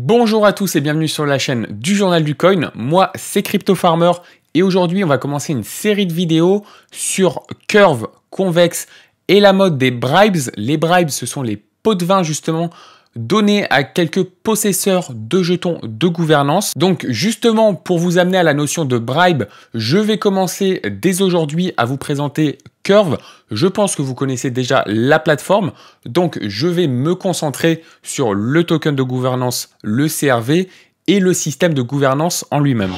Bonjour à tous et bienvenue sur la chaîne du Journal du Coin. Moi, c'est Crypto Farmer et aujourd'hui, on va commencer une série de vidéos sur curve convexe et la mode des bribes. Les bribes, ce sont les pots de vin justement donner à quelques possesseurs de jetons de gouvernance. Donc justement, pour vous amener à la notion de bribe, je vais commencer dès aujourd'hui à vous présenter Curve. Je pense que vous connaissez déjà la plateforme, donc je vais me concentrer sur le token de gouvernance, le CRV, et le système de gouvernance en lui-même.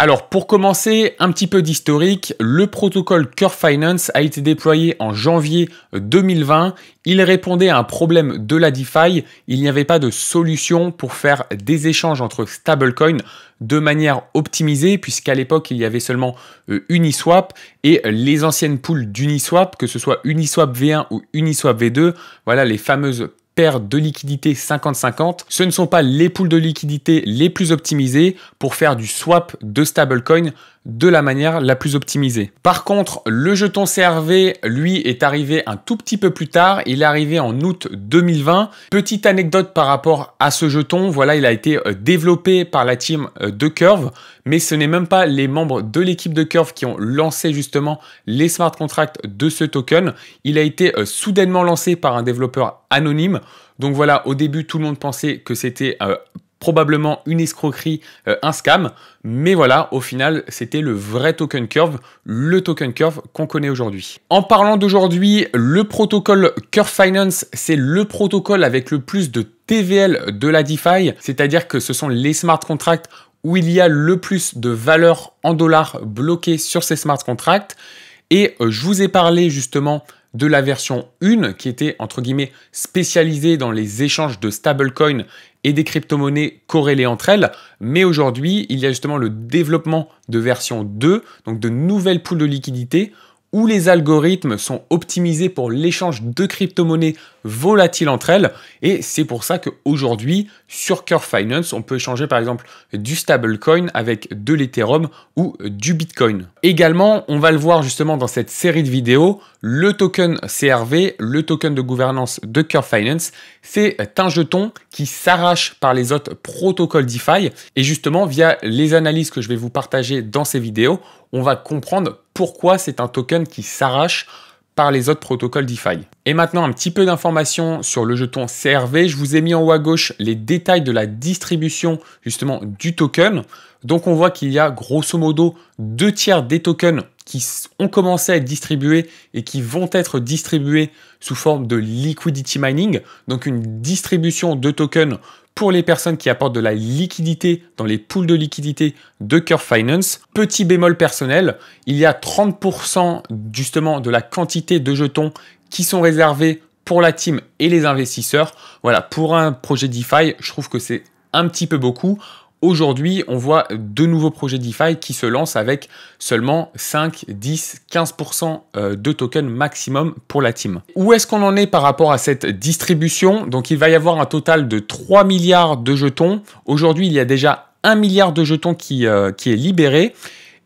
Alors pour commencer, un petit peu d'historique, le protocole Curve Finance a été déployé en janvier 2020. Il répondait à un problème de la DeFi. Il n'y avait pas de solution pour faire des échanges entre stablecoins de manière optimisée, puisqu'à l'époque il y avait seulement euh, Uniswap et les anciennes poules d'Uniswap, que ce soit Uniswap V1 ou Uniswap V2, voilà les fameuses de liquidité 50-50, ce ne sont pas les poules de liquidité les plus optimisés pour faire du swap de stablecoin de la manière la plus optimisée. Par contre, le jeton CRV, lui, est arrivé un tout petit peu plus tard. Il est arrivé en août 2020. Petite anecdote par rapport à ce jeton. Voilà, il a été euh, développé par la team euh, de Curve, mais ce n'est même pas les membres de l'équipe de Curve qui ont lancé justement les smart contracts de ce token. Il a été euh, soudainement lancé par un développeur anonyme. Donc voilà, au début, tout le monde pensait que c'était probablement une escroquerie, euh, un scam. Mais voilà, au final, c'était le vrai token curve, le token curve qu'on connaît aujourd'hui. En parlant d'aujourd'hui, le protocole Curve Finance, c'est le protocole avec le plus de TVL de la DeFi, c'est-à-dire que ce sont les smart contracts où il y a le plus de valeur en dollars bloquée sur ces smart contracts. Et euh, je vous ai parlé justement de la version 1 qui était entre guillemets spécialisée dans les échanges de stablecoin et des crypto-monnaies corrélées entre elles. Mais aujourd'hui, il y a justement le développement de version 2, donc de nouvelles poules de liquidités où les algorithmes sont optimisés pour l'échange de crypto-monnaies volatiles entre elles. Et c'est pour ça qu'aujourd'hui, sur Curve Finance, on peut échanger par exemple du stablecoin avec de l'Ethereum ou du Bitcoin. Également, on va le voir justement dans cette série de vidéos, le token CRV, le token de gouvernance de Curve Finance, c'est un jeton qui s'arrache par les autres protocoles DeFi. Et justement, via les analyses que je vais vous partager dans ces vidéos, on va comprendre pourquoi c'est un token qui s'arrache par les autres protocoles DeFi. Et maintenant, un petit peu d'informations sur le jeton CRV. Je vous ai mis en haut à gauche les détails de la distribution justement du token. Donc on voit qu'il y a grosso modo deux tiers des tokens qui ont commencé à être distribués et qui vont être distribués sous forme de liquidity mining, donc une distribution de tokens pour les personnes qui apportent de la liquidité dans les pools de liquidité de Curve Finance. Petit bémol personnel, il y a 30% justement de la quantité de jetons qui sont réservés pour la team et les investisseurs. Voilà, pour un projet DeFi, je trouve que c'est un petit peu beaucoup. Aujourd'hui, on voit de nouveaux projets DeFi qui se lancent avec seulement 5, 10, 15% de tokens maximum pour la team. Où est-ce qu'on en est par rapport à cette distribution Donc il va y avoir un total de 3 milliards de jetons. Aujourd'hui, il y a déjà 1 milliard de jetons qui, euh, qui est libéré.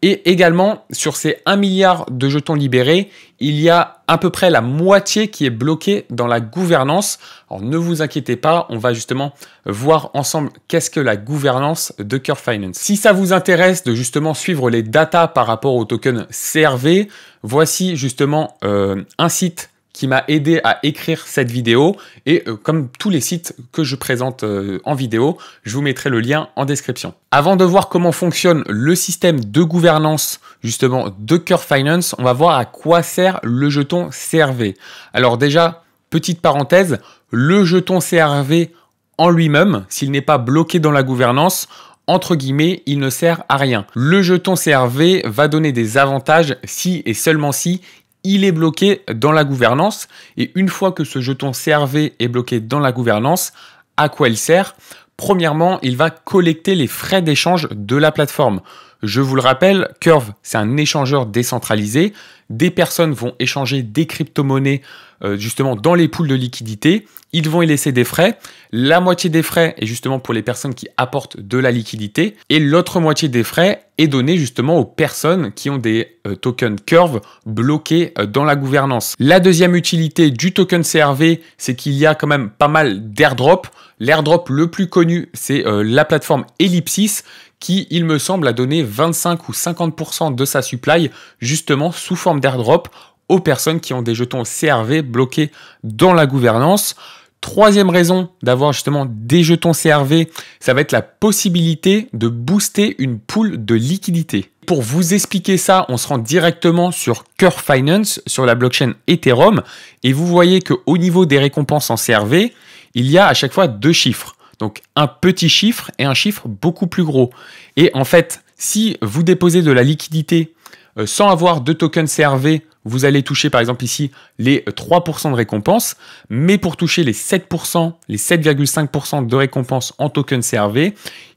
Et également, sur ces 1 milliard de jetons libérés, il y a à peu près la moitié qui est bloquée dans la gouvernance. Alors ne vous inquiétez pas, on va justement voir ensemble qu'est-ce que la gouvernance de Curve Finance. Si ça vous intéresse de justement suivre les datas par rapport au token CRV, voici justement euh, un site qui m'a aidé à écrire cette vidéo. Et euh, comme tous les sites que je présente euh, en vidéo, je vous mettrai le lien en description. Avant de voir comment fonctionne le système de gouvernance justement de Curve Finance, on va voir à quoi sert le jeton CRV. Alors déjà, petite parenthèse, le jeton CRV en lui-même, s'il n'est pas bloqué dans la gouvernance, entre guillemets, il ne sert à rien. Le jeton CRV va donner des avantages si et seulement si il est bloqué dans la gouvernance. Et une fois que ce jeton CRV est bloqué dans la gouvernance, à quoi il sert Premièrement, il va collecter les frais d'échange de la plateforme. Je vous le rappelle, Curve, c'est un échangeur décentralisé. Des personnes vont échanger des crypto-monnaies euh, justement dans les poules de liquidité. Ils vont y laisser des frais. La moitié des frais est justement pour les personnes qui apportent de la liquidité. Et l'autre moitié des frais, est donnée justement aux personnes qui ont des euh, tokens Curve bloqués euh, dans la gouvernance. La deuxième utilité du token CRV, c'est qu'il y a quand même pas mal d'airdrop L'airdrop le plus connu, c'est euh, la plateforme Ellipsis qui, il me semble, a donné 25 ou 50% de sa supply justement sous forme d'airdrop aux personnes qui ont des jetons CRV bloqués dans la gouvernance. Troisième raison d'avoir justement des jetons CRV, ça va être la possibilité de booster une poule de liquidité. Pour vous expliquer ça, on se rend directement sur Curve Finance, sur la blockchain Ethereum, et vous voyez qu'au niveau des récompenses en CRV, il y a à chaque fois deux chiffres. Donc un petit chiffre et un chiffre beaucoup plus gros. Et en fait, si vous déposez de la liquidité euh, sans avoir de tokens CRV vous allez toucher par exemple ici les 3% de récompense, mais pour toucher les 7%, les 7,5% de récompense en token CRV,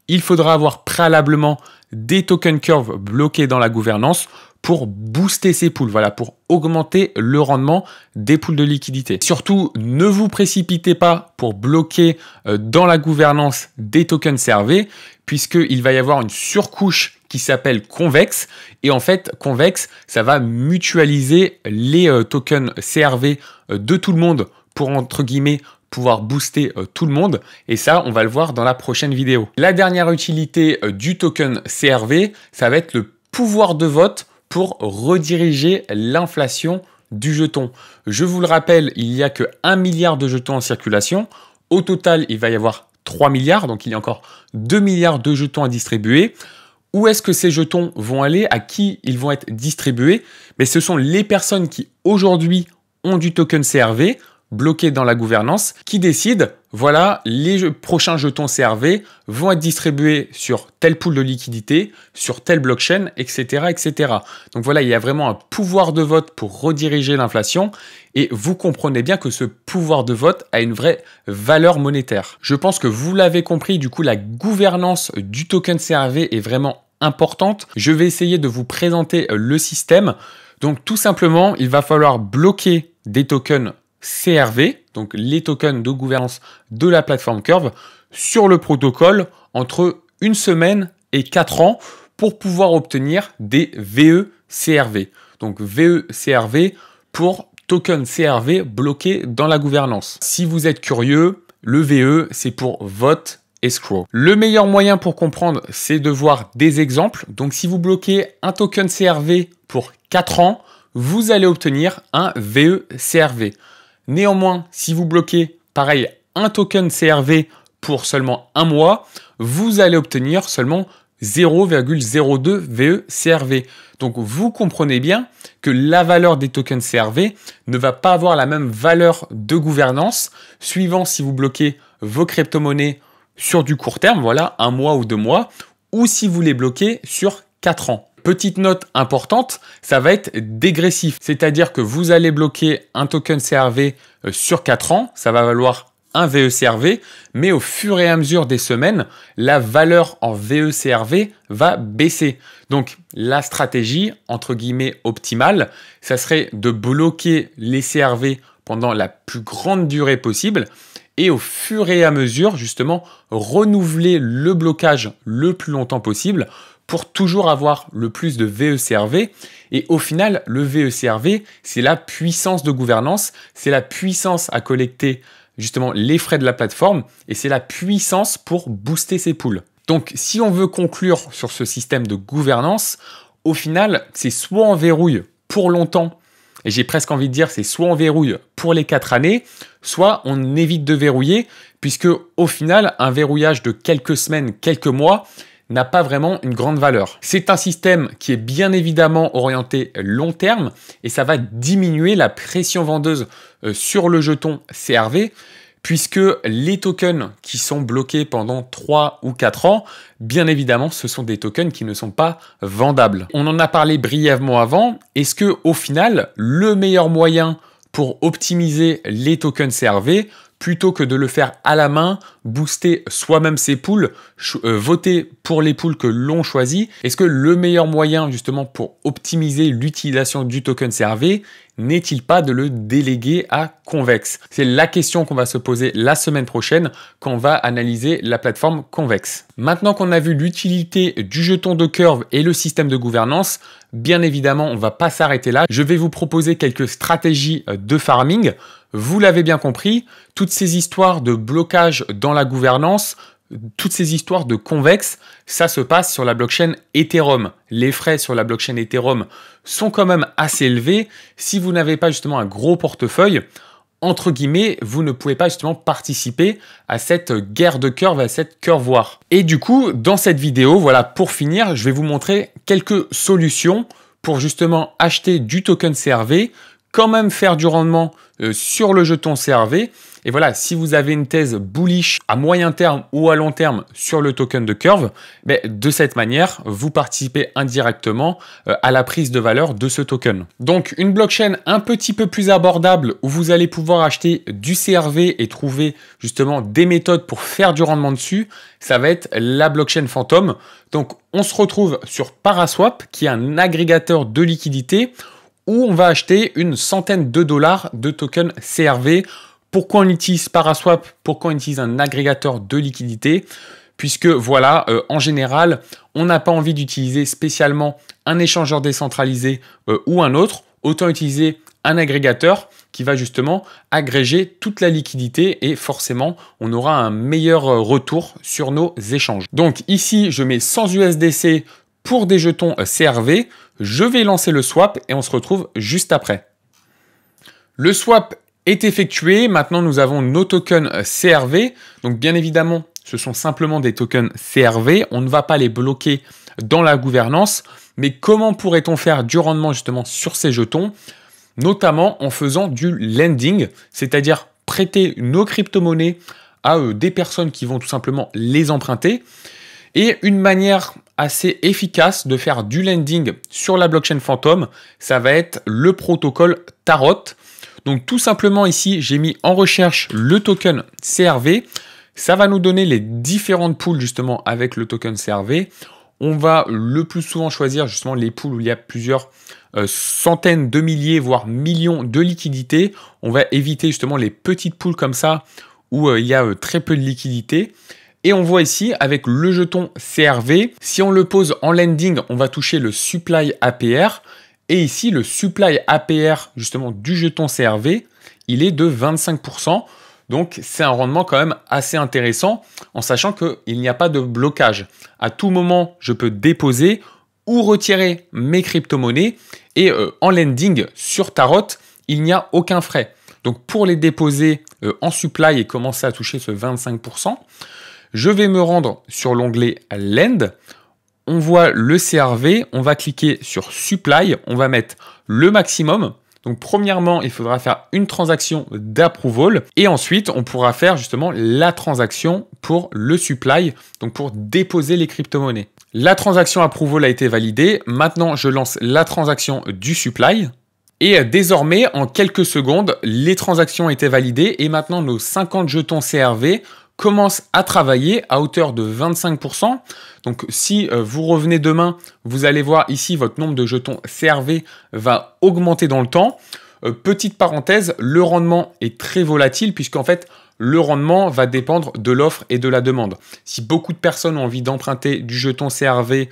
il faudra avoir préalablement des tokens curve bloqués dans la gouvernance pour booster ces poules, voilà, pour augmenter le rendement des poules de liquidité. Surtout, ne vous précipitez pas pour bloquer euh, dans la gouvernance des tokens servés, puisqu'il va y avoir une surcouche qui s'appelle convexe. Et en fait, convexe, ça va mutualiser les euh, tokens CRV euh, de tout le monde pour, entre guillemets, pouvoir booster tout le monde. Et ça, on va le voir dans la prochaine vidéo. La dernière utilité du token CRV, ça va être le pouvoir de vote pour rediriger l'inflation du jeton. Je vous le rappelle, il n'y a que 1 milliard de jetons en circulation. Au total, il va y avoir 3 milliards, donc il y a encore 2 milliards de jetons à distribuer. Où est-ce que ces jetons vont aller À qui ils vont être distribués Mais ce sont les personnes qui aujourd'hui ont du token CRV, bloqué dans la gouvernance qui décide, voilà, les prochains jetons CRV vont être distribués sur telle pool de liquidité, sur telle blockchain, etc., etc. Donc voilà, il y a vraiment un pouvoir de vote pour rediriger l'inflation et vous comprenez bien que ce pouvoir de vote a une vraie valeur monétaire. Je pense que vous l'avez compris, du coup, la gouvernance du token CRV est vraiment importante. Je vais essayer de vous présenter euh, le système. Donc tout simplement, il va falloir bloquer des tokens CRV, donc les tokens de gouvernance de la plateforme Curve, sur le protocole entre une semaine et quatre ans pour pouvoir obtenir des VE CRV. Donc VE pour token CRV bloqué dans la gouvernance. Si vous êtes curieux, le VE c'est pour vote escrow. Le meilleur moyen pour comprendre c'est de voir des exemples. Donc si vous bloquez un token CRV pour 4 ans, vous allez obtenir un VE Néanmoins, si vous bloquez, pareil, un token CRV pour seulement un mois, vous allez obtenir seulement 0,02 VE CRV. Donc vous comprenez bien que la valeur des tokens CRV ne va pas avoir la même valeur de gouvernance suivant si vous bloquez vos crypto-monnaies sur du court terme, voilà, un mois ou deux mois, ou si vous les bloquez sur quatre ans. Petite note importante, ça va être dégressif, c'est-à-dire que vous allez bloquer un token CRV euh, sur 4 ans, ça va valoir un VECRV, e mais au fur et à mesure des semaines, la valeur en VECRV e va baisser. Donc la stratégie, entre guillemets, optimale, ça serait de bloquer les CRV pendant la plus grande durée possible et au fur et à mesure, justement, renouveler le blocage le plus longtemps possible pour toujours avoir le plus de VECRV. E et au final, le VECRV, e c'est la puissance de gouvernance, c'est la puissance à collecter justement les frais de la plateforme, et c'est la puissance pour booster ses poules. Donc si on veut conclure sur ce système de gouvernance, au final, c'est soit on verrouille pour longtemps, et j'ai presque envie de dire c'est soit on verrouille pour les 4 années, soit on évite de verrouiller, puisque au final, un verrouillage de quelques semaines, quelques mois, n'a pas vraiment une grande valeur. C'est un système qui est bien évidemment orienté long terme et ça va diminuer la pression vendeuse euh, sur le jeton CRV puisque les tokens qui sont bloqués pendant 3 ou 4 ans, bien évidemment, ce sont des tokens qui ne sont pas vendables. On en a parlé brièvement avant. Est-ce que au final, le meilleur moyen pour optimiser les tokens CRV plutôt que de le faire à la main, booster soi-même ses poules, euh, voter pour les poules que l'on choisit Est-ce que le meilleur moyen justement pour optimiser l'utilisation du token CRV n'est-il pas de le déléguer à Convex C'est la question qu'on va se poser la semaine prochaine quand on va analyser la plateforme Convex. Maintenant qu'on a vu l'utilité du jeton de curve et le système de gouvernance, bien évidemment, on ne va pas s'arrêter là. Je vais vous proposer quelques stratégies euh, de farming. Vous l'avez bien compris, toutes ces histoires de blocage dans la gouvernance, toutes ces histoires de convexe, ça se passe sur la blockchain Ethereum. Les frais sur la blockchain Ethereum sont quand même assez élevés. Si vous n'avez pas justement un gros portefeuille, entre guillemets, vous ne pouvez pas justement participer à cette guerre de curve, à cette curve voire. Et du coup, dans cette vidéo, voilà, pour finir, je vais vous montrer quelques solutions pour justement acheter du token CRV quand même faire du rendement euh, sur le jeton CRV. Et voilà, si vous avez une thèse bullish à moyen terme ou à long terme sur le token de Curve, mais ben, de cette manière, vous participez indirectement euh, à la prise de valeur de ce token. Donc une blockchain un petit peu plus abordable où vous allez pouvoir acheter du CRV et trouver justement des méthodes pour faire du rendement dessus, ça va être la blockchain Phantom. Donc on se retrouve sur Paraswap qui est un agrégateur de liquidités où on va acheter une centaine de dollars de tokens CRV. Pourquoi on utilise Paraswap Pourquoi on utilise un agrégateur de liquidité Puisque voilà, euh, en général, on n'a pas envie d'utiliser spécialement un échangeur décentralisé euh, ou un autre. Autant utiliser un agrégateur qui va justement agréger toute la liquidité et forcément on aura un meilleur euh, retour sur nos échanges. Donc ici je mets 100 USDC pour des jetons CRV. Je vais lancer le swap et on se retrouve juste après. Le swap est effectué. Maintenant, nous avons nos tokens CRV. Donc, bien évidemment, ce sont simplement des tokens CRV. On ne va pas les bloquer dans la gouvernance. Mais comment pourrait-on faire du rendement justement sur ces jetons Notamment en faisant du lending, c'est-à-dire prêter nos crypto-monnaies à euh, des personnes qui vont tout simplement les emprunter. Et une manière assez efficace de faire du lending sur la blockchain Phantom, ça va être le protocole Tarot. Donc tout simplement ici, j'ai mis en recherche le token CRV. Ça va nous donner les différentes poules justement avec le token CRV. On va le plus souvent choisir justement les poules où il y a plusieurs euh, centaines de milliers, voire millions de liquidités. On va éviter justement les petites poules comme ça où euh, il y a euh, très peu de liquidités. Et on voit ici avec le jeton CRV, si on le pose en landing, on va toucher le supply APR. Et ici, le supply APR justement du jeton CRV, il est de 25%. Donc c'est un rendement quand même assez intéressant en sachant qu'il n'y a pas de blocage. À tout moment, je peux déposer ou retirer mes crypto-monnaies et euh, en lending sur Tarot, il n'y a aucun frais. Donc pour les déposer euh, en supply et commencer à toucher ce 25%, je vais me rendre sur l'onglet Lend. On voit le CRV, on va cliquer sur Supply, on va mettre le maximum. Donc premièrement, il faudra faire une transaction d'approval et ensuite on pourra faire justement la transaction pour le supply, donc pour déposer les crypto-monnaies. La transaction approval a été validée. Maintenant, je lance la transaction du supply. Et euh, désormais, en quelques secondes, les transactions étaient validées et maintenant nos 50 jetons CRV commence à travailler à hauteur de 25%. Donc si euh, vous revenez demain, vous allez voir ici votre nombre de jetons CRV va augmenter dans le temps. Euh, petite parenthèse, le rendement est très volatile puisqu'en fait, le rendement va dépendre de l'offre et de la demande. Si beaucoup de personnes ont envie d'emprunter du jeton CRV,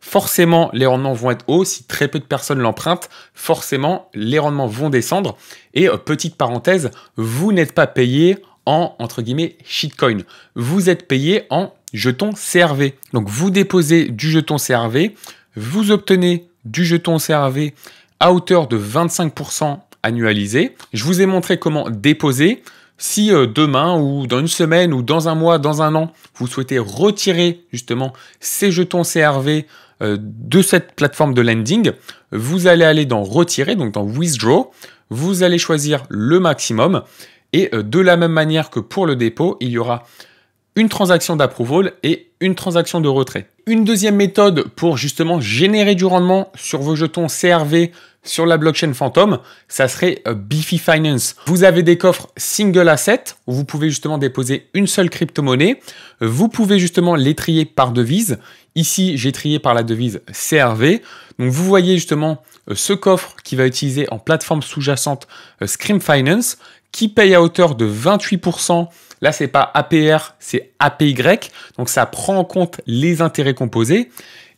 forcément les rendements vont être hauts. Si très peu de personnes l'empruntent, forcément les rendements vont descendre. Et euh, petite parenthèse, vous n'êtes pas payé en, entre guillemets, shitcoin. Vous êtes payé en jetons CRV. Donc vous déposez du jeton CRV, vous obtenez du jeton CRV à hauteur de 25% annualisé. Je vous ai montré comment déposer. Si euh, demain ou dans une semaine ou dans un mois, dans un an, vous souhaitez retirer justement ces jetons CRV euh, de cette plateforme de lending, vous allez aller dans retirer, donc dans withdraw, vous allez choisir le maximum et euh, de la même manière que pour le dépôt, il y aura une transaction d'approval et une transaction de retrait. Une deuxième méthode pour justement générer du rendement sur vos jetons CRV sur la blockchain Phantom, ça serait euh, Bifi Finance. Vous avez des coffres single asset où vous pouvez justement déposer une seule crypto-monnaie. Vous pouvez justement les trier par devise. Ici, j'ai trié par la devise CRV. Donc vous voyez justement euh, ce coffre qui va utiliser en plateforme sous-jacente Scream Finance qui paye à hauteur de 28%. Là, c'est pas APR, c'est APY. Donc, ça prend en compte les intérêts composés.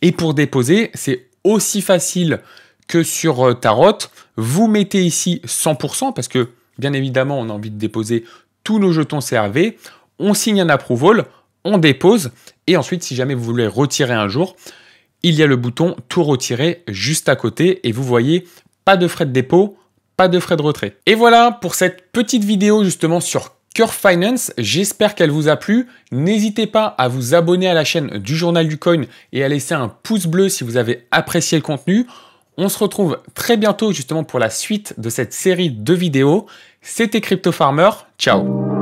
Et pour déposer, c'est aussi facile que sur euh, Tarot. Vous mettez ici 100% parce que, bien évidemment, on a envie de déposer tous nos jetons CRV. On signe un approval, on dépose. Et ensuite, si jamais vous voulez retirer un jour, il y a le bouton tout retirer juste à côté. Et vous voyez, pas de frais de dépôt, pas de frais de retrait. Et voilà pour cette petite vidéo justement sur Curve Finance, j'espère qu'elle vous a plu. N'hésitez pas à vous abonner à la chaîne du journal du coin et à laisser un pouce bleu si vous avez apprécié le contenu. On se retrouve très bientôt justement pour la suite de cette série de vidéos. C'était Crypto Farmer, ciao